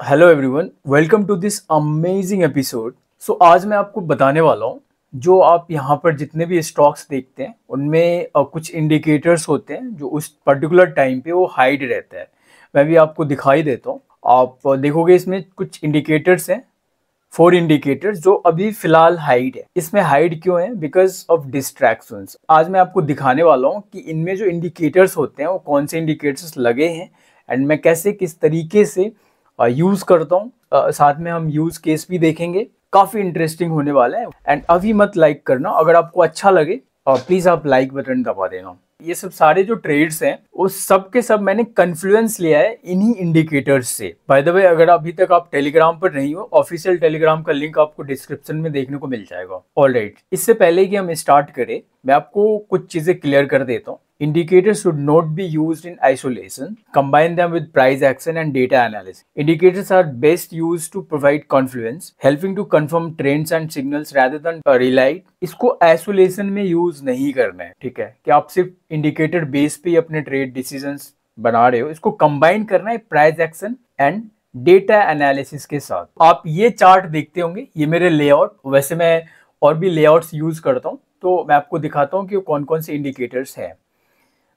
Hello everyone welcome to this amazing episode so आज मैं आपको बताने वाला हूँ जो आप यहाँ पर जितने भी स्टॉक्स देखते हैं उनमें कुछ इंडिकेटर्स होते हैं जो उस पर्टिकुलर टाइम पे वो हाइड रहता है मैं भी आपको दिखाई देता हूँ आप देखोगे इसमें कुछ इंडिकेटर्स हैं फोर इंडिकेटर्स जो अभी फिलहाल हाइड है इसमें हाइड क्यों है बिकॉज ऑफ डिस्ट्रैक्शन आज मैं आपको दिखाने वाला हूँ कि इनमें जो इंडिकेटर्स होते हैं वो कौन से इंडिकेटर्स लगे हैं एंड मैं कैसे किस तरीके से यूज़ करता हूँ साथ में हम यूज़ केस भी देखेंगे काफ़ी इंटरेस्टिंग होने वाला है एंड अभी मत लाइक करना अगर आपको अच्छा लगे प्लीज़ आप लाइक बटन दबा देना ये सब सारे जो ट्रेड्स हैं उस सब के सब मैंने कन्फ्लुएंस लिया है इन्हीं इंडिकेटर्स से बाय द वे अगर अभी तक आप टेलीग्राम पर नहीं हो ऑफिशियल टेलीग्राम का लिंक आपको डिस्क्रिप्शन में देखने को मिल जाएगा ऑल राइट right. इससे पहले कि हम स्टार्ट करें मैं आपको कुछ चीज़ें क्लियर कर देता हूँ Indicators should not be used in isolation. Combine them with price action and data analysis. Indicators are best used to provide confluence, helping to confirm trends and signals rather than rely. इसको isolation में use नहीं करना है ठीक है कि आप सिर्फ indicator base पे अपने trade decisions बना रहे हो इसको combine करना है price action and data analysis के साथ आप ये chart देखते होंगे ये मेरे layout वैसे मैं और भी layouts use करता हूँ तो मैं आपको दिखाता हूँ कि कौन कौन से indicators हैं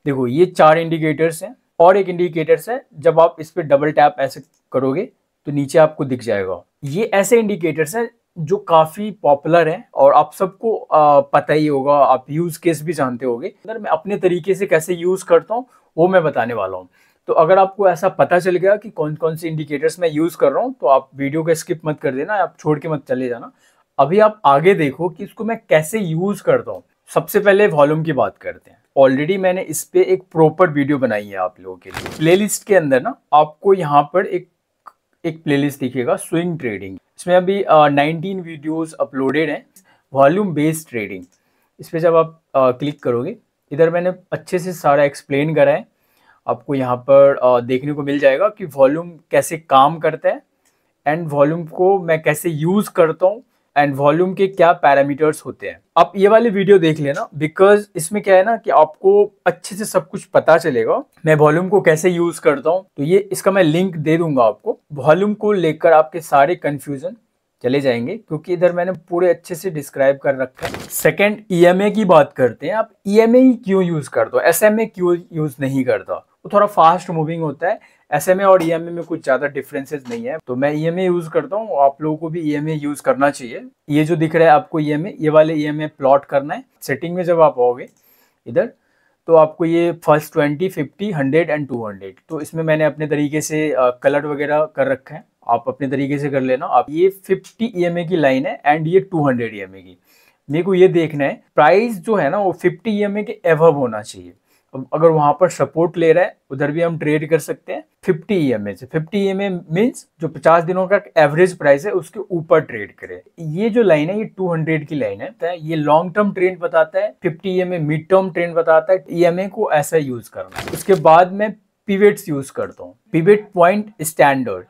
देखो ये चार इंडिकेटर्स हैं और एक इंडिकेटर्स है जब आप इस पर डबल टैप ऐसे करोगे तो नीचे आपको दिख जाएगा ये ऐसे इंडिकेटर्स हैं जो काफ़ी पॉपुलर हैं और आप सबको पता ही होगा आप यूज़ केस भी जानते होंगे अगर मैं अपने तरीके से कैसे यूज़ करता हूँ वो मैं बताने वाला हूँ तो अगर आपको ऐसा पता चल गया कि कौन कौन से इंडिकेटर्स मैं यूज़ कर रहा हूँ तो आप वीडियो का स्किप मत कर देना आप छोड़ के मत चले जाना अभी आप आगे देखो कि इसको मैं कैसे यूज़ करता हूँ सबसे पहले वॉल्यूम की बात करते हैं ऑलरेडी मैंने इस पर एक प्रॉपर वीडियो बनाई है आप लोगों के लिए प्लेलिस्ट के अंदर ना आपको यहाँ पर एक एक प्लेलिस्ट दिखेगा स्विंग ट्रेडिंग इसमें अभी नाइनटीन वीडियोज अपलोडेड हैं वॉल्यूम बेस्ड ट्रेडिंग इस पर जब आप आ, क्लिक करोगे इधर मैंने अच्छे से सारा एक्सप्लेन करा है आपको यहाँ पर आ, देखने को मिल जाएगा कि वॉल्यूम कैसे काम करता है एंड वॉल्यूम को मैं कैसे यूज़ करता हूँ एंड वॉल्यूम के क्या पैरामीटर्स होते हैं आप ये वाली वीडियो देख लेना बिकॉज इसमें क्या है ना कि आपको अच्छे से सब कुछ पता चलेगा मैं वॉल्यूम को कैसे यूज करता हूँ तो ये इसका मैं लिंक दे दूंगा आपको वॉल्यूम को लेकर आपके सारे कन्फ्यूजन चले जाएंगे क्योंकि इधर मैंने पूरे अच्छे से डिस्क्राइब कर रखा है सेकेंड ई e की बात करते हैं आप ई e क्यों यूज करते हो एस क्यों यूज नहीं करता वो थोड़ा फास्ट मूविंग होता है एस एम ए और ई एम ए में कुछ ज़्यादा डिफरेंसेस नहीं है तो मैं ई एम ए यूज़ करता हूँ आप लोगों को भी ई एम ए यूज़ करना चाहिए ये जो दिख रहा है आपको ई एम ए ये वाले ई एम ए प्लॉट करना है सेटिंग में जब आप आओगे इधर तो आपको ये first twenty fifty hundred and two hundred तो इसमें मैंने अपने तरीके से कलर वगैरह कर रखे हैं आप अपने तरीके से कर लेना आप ये फिफ्टी ई एम ए की लाइन है एंड ये two hundred E M A की मेरे को ये देखना है प्राइस जो है ना वो फिफ्टी ई एम ए के एव होना चाहिए अगर वहां पर सपोर्ट ले रहा है उधर भी हम ट्रेड कर सकते हैं 50 ई एम ए से फिफ्टी ई एम मीन्स जो 50 दिनों का एवरेज प्राइस है उसके ऊपर ट्रेड करें ये जो लाइन है ये 200 की लाइन है तो ये लॉन्ग टर्म ट्रेंड बताता है 50 E M A mid term trend बताता है ई एम ए को ऐसा यूज करना उसके बाद में पिवेट्स यूज करता हूँ pivot point standard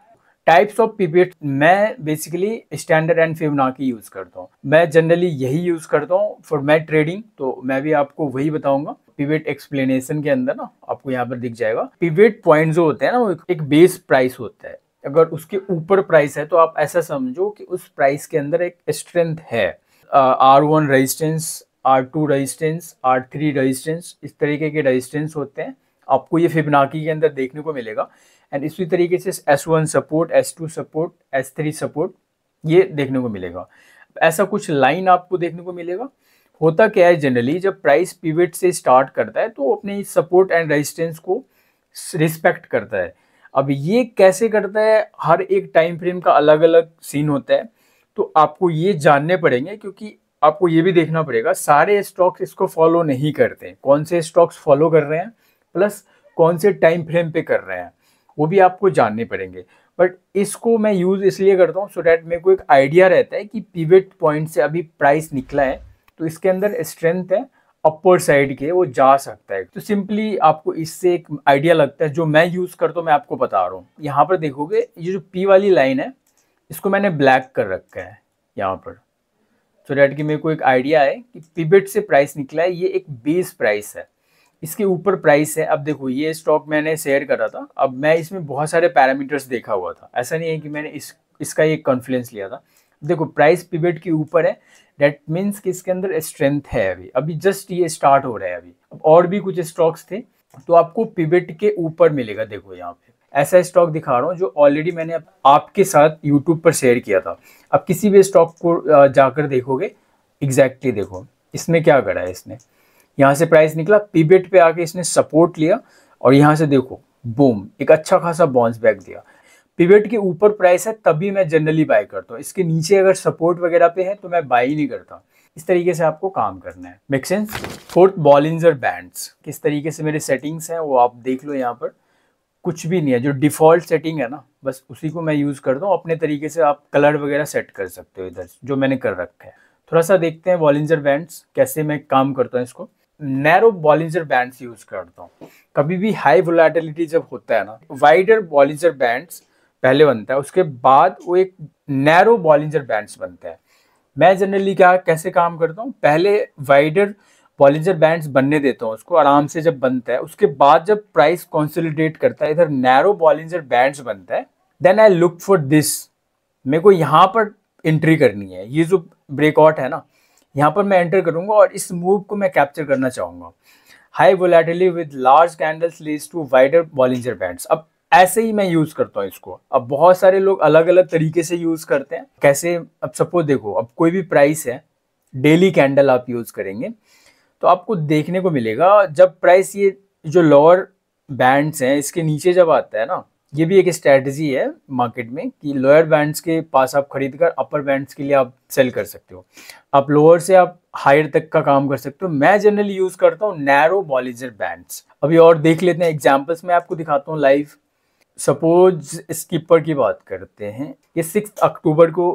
types of pivot मैं बेसिकली स्टैंडर्ड एंड की यूज करता हूँ मैं जनरली यही यूज करता हूँ फॉर माई ट्रेडिंग तो मैं भी आपको वही बताऊंगा पिवेट एक्सप्लेनेशन के अंदर ना आपको यहाँ पर दिख जाएगा पिवेट पॉइंट जो होते हैं ना वो एक बेस प्राइस होता है अगर उसके ऊपर प्राइस है तो आप ऐसा समझो कि उस प्राइस के अंदर एक स्ट्रेंथ है R one resistance R two resistance R three resistance इस तरीके के रजिस्टेंस होते हैं आपको ये फिबनाकी के अंदर देखने को मिलेगा एंड इसी तरीके से S one support S two support S three support ये देखने को मिलेगा ऐसा कुछ लाइन आपको देखने को मिलेगा होता क्या है जनरली जब प्राइस पिविट से स्टार्ट करता है तो अपने सपोर्ट एंड रेजिस्टेंस को रिस्पेक्ट करता है अब ये कैसे करता है हर एक टाइम फ्रेम का अलग अलग सीन होता है तो आपको ये जानने पड़ेंगे क्योंकि आपको ये भी देखना पड़ेगा सारे स्टॉक्स इसको फॉलो नहीं करते कौन से स्टॉक्स फॉलो कर रहे हैं प्लस कौन से टाइम फ्रेम पे कर रहे हैं वो भी आपको जानने पड़ेंगे बट इसको मैं यूज़ इसलिए करता हूँ सो डैट मेरे को एक आइडिया रहता है कि पिविट पॉइंट से अभी प्राइस निकला है तो इसके अंदर स्ट्रेंथ है अपर साइड के वो जा सकता है तो सिंपली आपको इससे एक आइडिया लगता है जो मैं यूज़ करता तो हूँ मैं आपको बता रहा हूँ यहाँ पर देखोगे ये जो पी वाली लाइन है इसको मैंने ब्लैक कर रखा है यहाँ पर सो डैट कि मेरे को एक आइडिया है कि पीबेट से प्राइस निकला है ये एक बेस प्राइस है इसके ऊपर प्राइस है अब देखो ये स्टॉक मैंने शेयर करा था अब मैं इसमें बहुत सारे पैरामीटर्स देखा हुआ था ऐसा नहीं है कि मैंने इस इसका एक कॉन्फ्लेंस लिया था देखो प्राइस पिवेट के ऊपर है डेट मीन्स कि इसके अंदर स्ट्रेंथ है अभी अभी जस्ट ये स्टार्ट हो रहा है अभी अब और भी कुछ स्टॉक्स थे तो आपको पिवेट के ऊपर मिलेगा देखो यहाँ पे ऐसा स्टॉक दिखा रहा हूँ जो ऑलरेडी मैंने आपके साथ यूट्यूब पर शेयर किया था अब किसी भी स्टॉक को जाकर देखोगे एग्जैक्टली देखो इसमें क्या करा है इसने यहाँ से प्राइस निकला पीबेट पे आके इसने सपोर्ट लिया और यहाँ से देखो बूम एक अच्छा खासा बाउंस बैक दिया पिवेट के ऊपर प्राइस है तभी मैं जनरली बाय करता हूँ इसके नीचे अगर सपोर्ट वगैरह पे है तो मैं बाय ही नहीं करता इस तरीके से आपको काम करना है मेक फोर्थ बॉलिंजर बैंड्स किस तरीके से मेरे सेटिंग्स हैं वो आप देख लो यहाँ पर कुछ भी नहीं है जो डिफ़ॉल्ट सेटिंग है ना बस उसी को मैं यूज़ करता हूँ अपने तरीके से आप कलर वगैरह सेट कर सकते हो इधर जो मैंने कर रखा है थोड़ा सा देखते हैं वॉलिंजर बैंड्स कैसे मैं काम करता हूँ इसको नैरो बॉलिंजर बैंड्स यूज़ करता हूँ कभी भी हाई वोलाटिलिटी जब होता है ना वाइडर बॉलिंजर बैंड्स पहले बनता है उसके बाद वो एक नैरो बॉलिंजर बैंड्स बनता है मैं जनरली क्या कैसे काम करता हूँ पहले वाइडर बॉलिंजर बैंड्स बनने देता हूँ उसको आराम से जब बनता है उसके बाद जब प्राइस कॉन्सोलिडेट करता है इधर नैरो बॉलिंजर बैंड बनता है then I look for this मेरे को यहाँ पर एंट्री करनी है ये जो ब्रेकआउट है ना यहाँ पर मैं एंटर करूँगा और इस मूव को मैं कैप्चर करना चाहूँगा high volatility with large candles leads to wider Bollinger bands अब ऐसे ही मैं यूज़ करता हूँ इसको अब बहुत सारे लोग अलग अलग तरीके से यूज़ करते हैं कैसे अब सपोज देखो अब कोई भी प्राइस है डेली कैंडल आप यूज़ करेंगे तो आपको देखने को मिलेगा जब प्राइस ये जो लोअर बैंड्स हैं इसके नीचे जब आता है ना ये भी एक स्ट्रेटजी है मार्केट में कि लोअर बैंड्स के पास आप खरीद कर अपर बैंड्स के लिए आप सेल कर सकते हो आप लोअर से आप हायर तक का काम कर सकते हो मैं जनरली यूज़ करता हूँ नैरो बॉलीजर बैंड्स अभी और देख लेते हैं एग्जाम्पल्स मैं आपको दिखाता हूँ लाइव सपोज स्कीपर की बात करते हैं ये सिक्स अक्टूबर को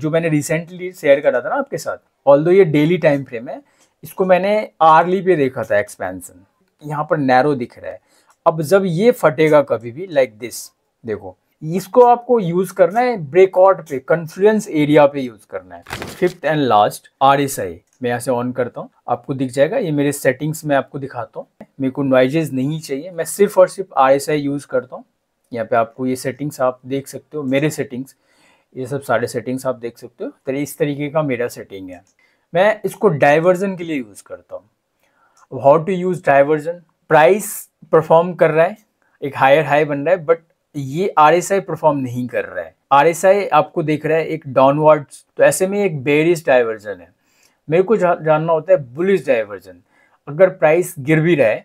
जो मैंने रिसेंटली शेयर करा था ना आपके साथ ऑल ये डेली टाइम फ्रेम है इसको मैंने आर्ली पे देखा था एक्सपेंसन यहाँ पर नैरो दिख रहा है अब जब ये फटेगा कभी भी लाइक like दिस देखो इसको आपको यूज करना है ब्रेकआउट पे कन्फ्लुएंस एरिया पे यूज करना है fifth and last R S I मैं यहाँ से ऑन करता हूँ आपको दिख जाएगा ये मेरे सेटिंग्स में आपको दिखाता हूँ मेरे को नॉइजेज नहीं चाहिए मैं सिर्फ और सिर्फ आर एस आई यूज करता हूँ यहाँ पे आपको ये सेटिंग्स आप देख सकते हो मेरे सेटिंग्स ये सब सारे सेटिंग्स आप देख सकते हो तो इस तरीके का मेरा सेटिंग है मैं इसको डाइवर्जन के लिए यूज़ करता हूँ अब how to use divergence price perform कर रहा है एक हायर हाई बन रहा है बट ये आर एस आई परफॉर्म नहीं कर रहा है आर एस आई आपको देख रहा है एक डाउनवर्ड्स तो ऐसे में एक बेरिस डाइवर्जन है मेरे को जा, जानना होता है बुलिस डाइवर्जन अगर प्राइस गिर भी रहा है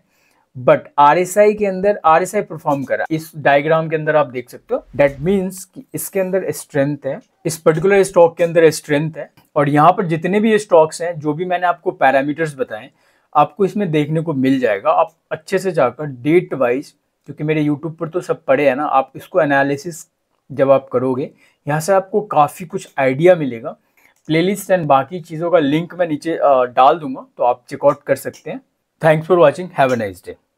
बट आर के अंदर आर एस परफॉर्म करा इस डायग्राम के अंदर आप देख सकते हो डेट मीन्स कि इसके अंदर स्ट्रेंथ है इस पर्टिकुलर स्टॉक के अंदर स्ट्रेंथ है और यहाँ पर जितने भी स्टॉक्स हैं जो भी मैंने आपको पैरामीटर्स बताएं आपको इसमें देखने को मिल जाएगा आप अच्छे से जाकर डेट वाइज क्योंकि मेरे यूट्यूब पर तो सब पड़े हैं ना आप इसको एनालिसिस जब आप करोगे यहाँ से आपको काफ़ी कुछ आइडिया मिलेगा प्लेलिस्ट एंड बाकी चीज़ों का लिंक मैं नीचे डाल दूंगा तो आप चेकआउट कर सकते हैं Thanks for watching. Have a nice day.